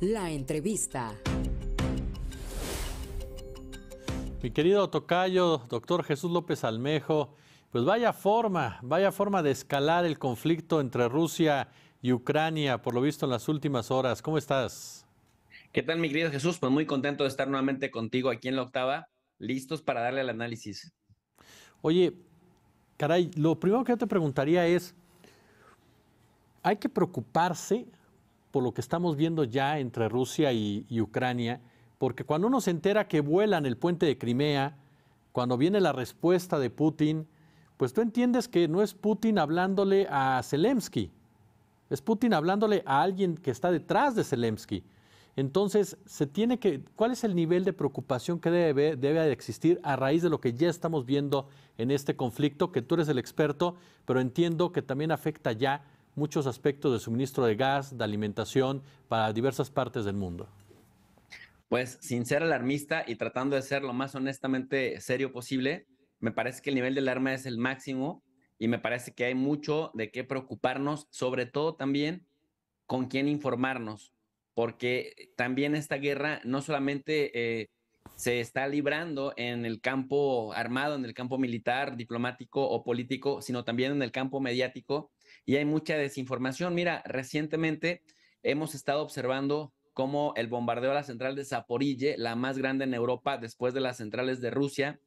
La entrevista. Mi querido Tocayo, doctor Jesús López Almejo, pues vaya forma, vaya forma de escalar el conflicto entre Rusia y Ucrania, por lo visto en las últimas horas. ¿Cómo estás? ¿Qué tal, mi querido Jesús? Pues muy contento de estar nuevamente contigo aquí en la octava, listos para darle el análisis. Oye, caray, lo primero que yo te preguntaría es, ¿hay que preocuparse por lo que estamos viendo ya entre Rusia y, Ucrania, porque cuando uno se entera que vuelan el puente de Crimea, cuando viene la respuesta de Putin, pues tú entiendes que no es Putin hablándole a Zelensky, es Putin hablándole a alguien que está detrás de Zelensky. Entonces, se tiene que, ¿cuál es el nivel de preocupación que debe, debe existir a raíz de lo que ya estamos viendo en este conflicto? Que tú eres el experto, pero entiendo que también afecta ya muchos aspectos de suministro de gas, de alimentación para diversas partes del mundo? Pues sin ser alarmista y tratando de ser lo más honestamente serio posible, me parece que el nivel de alarma es el máximo y me parece que hay mucho de qué preocuparnos, sobre todo también con quién informarnos, porque también esta guerra no solamente eh, se está librando en el campo armado, en el campo militar, diplomático o político, sino también en el campo mediático y hay mucha desinformación. Mira, recientemente hemos estado observando cómo el bombardeo a la central de Zaporille, la más grande en Europa después de las centrales de Rusia,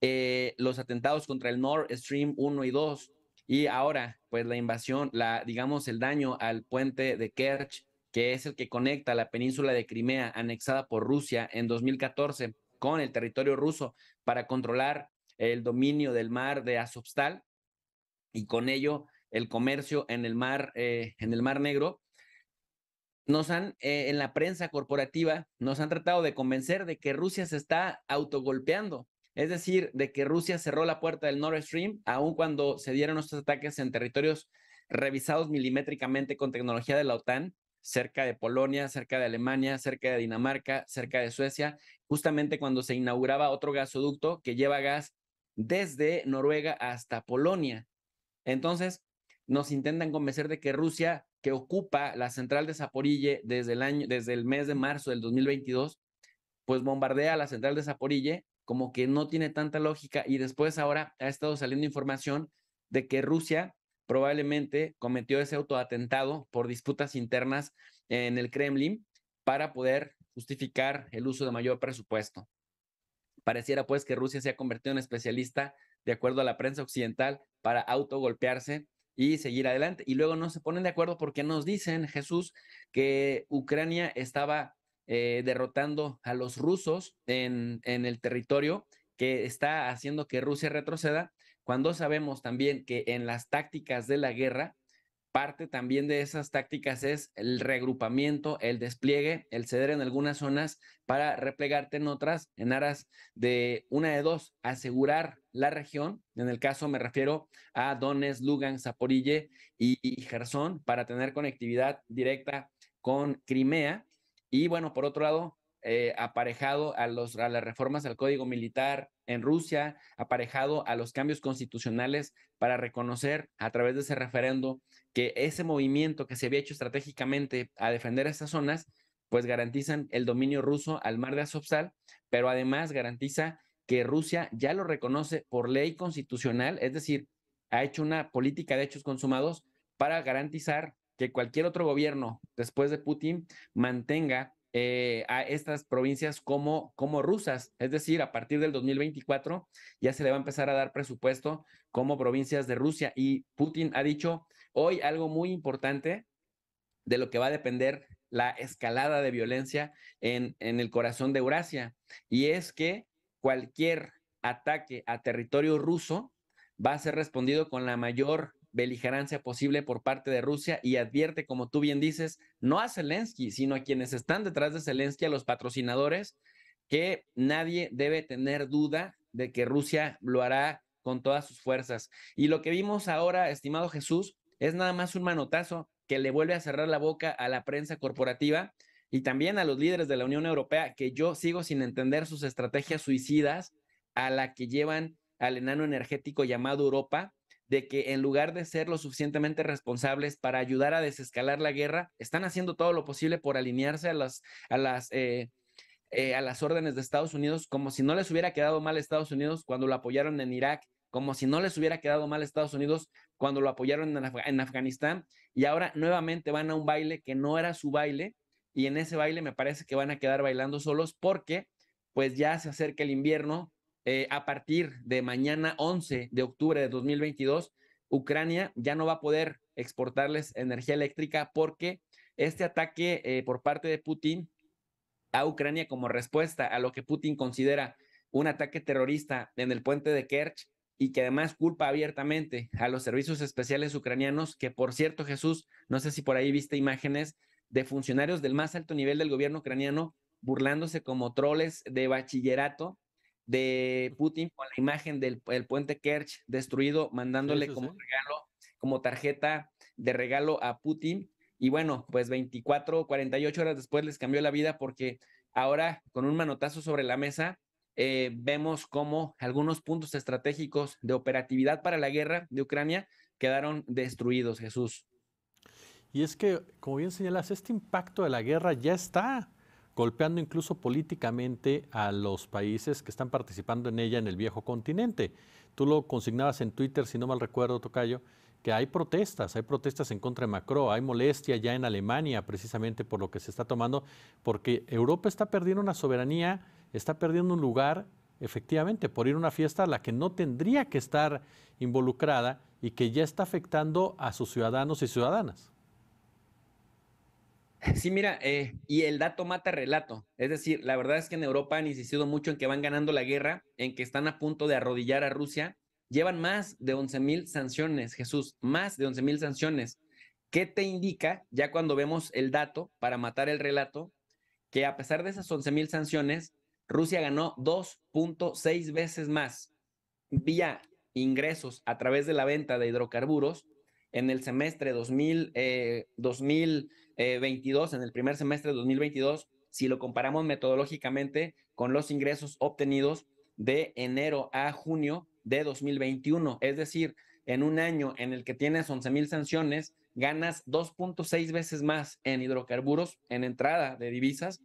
eh, los atentados contra el Nord Stream 1 y 2, y ahora, pues la invasión, la, digamos, el daño al puente de Kerch, que es el que conecta la península de Crimea, anexada por Rusia en 2014, con el territorio ruso para controlar el dominio del mar de Azovstal y con ello el comercio en el mar, eh, en el mar negro, nos han, eh, en la prensa corporativa, nos han tratado de convencer de que Rusia se está autogolpeando, es decir, de que Rusia cerró la puerta del Nord Stream, aun cuando se dieron estos ataques en territorios revisados milimétricamente con tecnología de la OTAN, cerca de Polonia, cerca de Alemania, cerca de Dinamarca, cerca de Suecia, justamente cuando se inauguraba otro gasoducto que lleva gas desde Noruega hasta Polonia. Entonces, nos intentan convencer de que Rusia, que ocupa la central de Saporille desde el, año, desde el mes de marzo del 2022, pues bombardea la central de Zaporille, como que no tiene tanta lógica y después ahora ha estado saliendo información de que Rusia probablemente cometió ese autoatentado por disputas internas en el Kremlin para poder justificar el uso de mayor presupuesto. Pareciera pues que Rusia se ha convertido en especialista, de acuerdo a la prensa occidental, para autogolpearse y seguir adelante. Y luego no se ponen de acuerdo porque nos dicen, Jesús, que Ucrania estaba eh, derrotando a los rusos en, en el territorio que está haciendo que Rusia retroceda, cuando sabemos también que en las tácticas de la guerra Parte también de esas tácticas es el reagrupamiento, el despliegue, el ceder en algunas zonas para replegarte en otras en aras de una de dos, asegurar la región. En el caso me refiero a Donetsk, Lugansk, Zaporille y, y para tener conectividad directa con Crimea. Y bueno, por otro lado, eh, aparejado a, las reformas al Código Militar en Rusia, aparejado a los cambios constitucionales para reconocer a través de ese referendo que ese movimiento que se había hecho estratégicamente a defender esas zonas, pues garantizan el dominio ruso al mar de Azovstal, pero además garantiza que Rusia ya lo reconoce por ley constitucional, es decir, ha hecho una política de hechos consumados para garantizar que cualquier otro gobierno después de Putin mantenga eh, a estas provincias como, como rusas. Es decir, a partir del 2024 ya se le va a empezar a dar presupuesto como provincias de Rusia. Y Putin ha dicho hoy algo muy importante de lo que va a depender la escalada de violencia en, en el corazón de Eurasia. Y es que cualquier ataque a territorio ruso va a ser respondido con la mayor beligerancia posible por parte de Rusia y advierte, como tú bien dices, no a Zelensky, sino a quienes están detrás de Zelensky, a los patrocinadores, que nadie debe tener duda de que Rusia lo hará con todas sus fuerzas. Y lo que vimos ahora, estimado Jesús, es nada más un manotazo que le vuelve a cerrar la boca a la prensa corporativa y también a los líderes de la Unión Europea, que yo sigo sin entender sus estrategias suicidas a la que llevan al enano energético llamado Europa, de que en lugar de ser lo suficientemente responsables para ayudar a desescalar la guerra, están haciendo todo lo posible por alinearse a las, a las, eh, eh, a las órdenes de Estados Unidos, como si no les hubiera quedado mal Estados Unidos cuando lo apoyaron en Irak, como si no les hubiera quedado mal Estados Unidos cuando lo apoyaron en, Afganistán, y ahora nuevamente van a un baile que no era su baile, y en ese baile me parece que van a quedar bailando solos porque pues ya se acerca el invierno, eh, a partir de mañana 11 de octubre de 2022, Ucrania ya no va a poder exportarles energía eléctrica porque este ataque eh, por parte de Putin a Ucrania como respuesta a lo que Putin considera un ataque terrorista en el puente de Kerch y que además culpa abiertamente a los servicios especiales ucranianos, que por cierto, Jesús, no sé si por ahí viste imágenes de funcionarios del más alto nivel del gobierno ucraniano burlándose como troles de bachillerato de Putin con la imagen del puente Kerch destruido, mandándole como regalo, como tarjeta de regalo a Putin. Y bueno, pues 24, 48 horas después les cambió la vida porque ahora con un manotazo sobre la mesa eh, vemos cómo algunos puntos estratégicos de operatividad para la guerra de Ucrania quedaron destruidos, Jesús. Y es que, como bien señalas, este impacto de la guerra ya está golpeando incluso políticamente a los países que están participando en ella en el viejo continente. Tú lo consignabas en Twitter, si no mal recuerdo, Tocayo, que hay protestas, hay protestas en contra de Macron, hay molestia ya en Alemania precisamente por lo que se está tomando, porque Europa está perdiendo una soberanía, está perdiendo un lugar efectivamente, por ir a una fiesta a la que no tendría que estar involucrada y que ya está afectando a sus ciudadanos y ciudadanas. Sí, mira, eh, y el dato mata relato. Es decir, la verdad es que en Europa han insistido mucho en que van ganando la guerra, en que están a punto de arrodillar a Rusia. Llevan más de 11.000 mil sanciones, Jesús, más de 11.000 mil sanciones. ¿Qué te indica, ya cuando vemos el dato para matar el relato, que a pesar de esas 11.000 mil sanciones, Rusia ganó 2.6 veces más vía ingresos a través de la venta de hidrocarburos en el semestre 2000, 2022, eh, eh, en el primer semestre de 2022, si lo comparamos metodológicamente con los ingresos obtenidos de enero a junio de 2021. Es decir, en un año en el que tienes 11 mil sanciones, ganas 2.6 veces más en hidrocarburos, en entrada de divisas,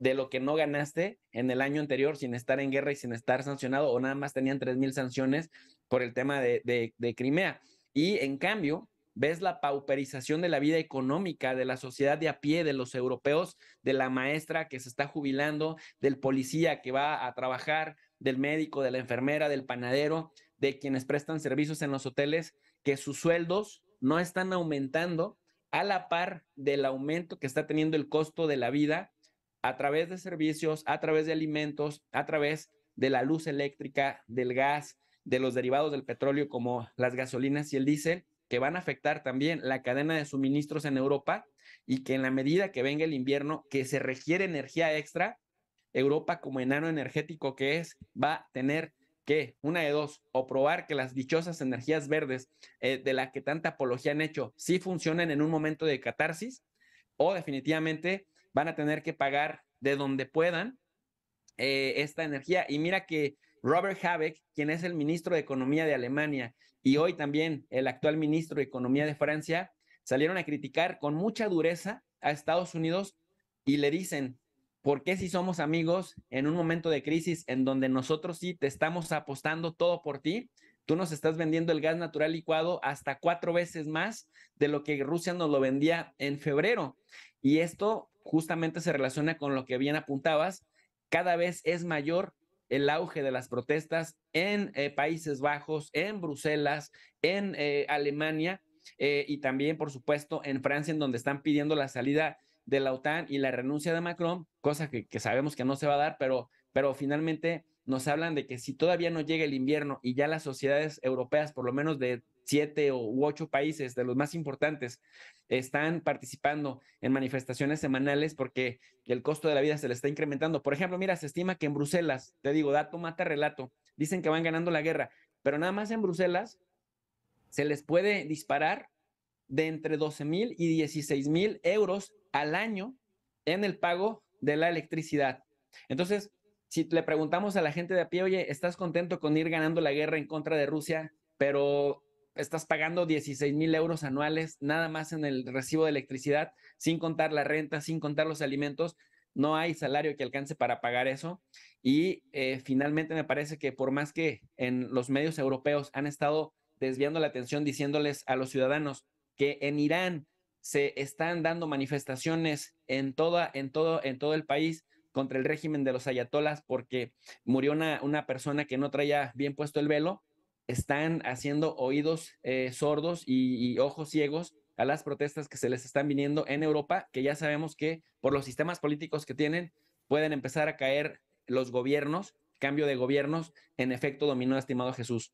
de lo que no ganaste en el año anterior sin estar en guerra y sin estar sancionado o nada más tenían 3 mil sanciones por el tema de Crimea. Y en cambio, ves la pauperización de la vida económica de la sociedad de a pie, de los europeos, de la maestra que se está jubilando, del policía que va a trabajar, del médico, de la enfermera, del panadero, de quienes prestan servicios en los hoteles, que sus sueldos no están aumentando a la par del aumento que está teniendo el costo de la vida a través de servicios, a través de alimentos, a través de la luz eléctrica, del gas, de los derivados del petróleo como las gasolinas y el diésel, que van a afectar también la cadena de suministros en Europa y que en la medida que venga el invierno, que se requiere energía extra, Europa como enano energético que es, va a tener que, una de dos, o probar que las dichosas energías verdes eh, de las que tanta apología han hecho, sí funcionan en un momento de catarsis, o definitivamente van a tener que pagar de donde puedan eh, esta energía. Y mira que Robert Habeck, quien es el ministro de Economía de Alemania y hoy también el actual ministro de Economía de Francia, salieron a criticar con mucha dureza a Estados Unidos y le dicen, ¿por qué si somos amigos en un momento de crisis en donde nosotros sí te estamos apostando todo por ti? Tú nos estás vendiendo el gas natural licuado hasta cuatro veces más de lo que Rusia nos lo vendía en febrero. Y esto justamente se relaciona con lo que bien apuntabas. Cada vez es mayor el auge de las protestas en eh, Países Bajos, en Bruselas, en eh, Alemania eh, y también, por supuesto, en Francia, en donde están pidiendo la salida de la OTAN y la renuncia de Macron, cosa que, sabemos que no se va a dar, pero, pero finalmente nos hablan de que si todavía no llega el invierno y ya las sociedades europeas, por lo menos de siete u ocho países, de los más importantes, están participando en manifestaciones semanales porque el costo de la vida se le está incrementando. Por ejemplo, mira, se estima que en Bruselas, te digo, dato mata relato, dicen que van ganando la guerra, pero nada más en Bruselas se les puede disparar de entre 12 mil y 16 mil euros al año en el pago de la electricidad. Entonces, si le preguntamos a la gente de a pie, oye, ¿estás contento con ir ganando la guerra en contra de Rusia, pero estás pagando 16 mil euros anuales nada más en el recibo de electricidad, sin contar la renta, sin contar los alimentos? No hay salario que alcance para pagar eso. Y eh, finalmente me parece que por más que en los medios europeos han estado desviando la atención diciéndoles a los ciudadanos que en Irán se están dando manifestaciones en, toda, en, todo, en todo el país contra el régimen de los ayatolas, porque murió una, una persona que no traía bien puesto el velo, están haciendo oídos eh, sordos y, ojos ciegos a las protestas que se les están viniendo en Europa, que ya sabemos que por los sistemas políticos que tienen pueden empezar a caer los gobiernos, cambio de gobiernos, en efecto dominó, estimado Jesús.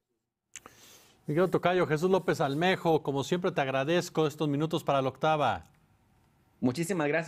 Miguel Tocayo, Jesús López Almejo, como siempre te agradezco estos minutos para la octava. Muchísimas gracias.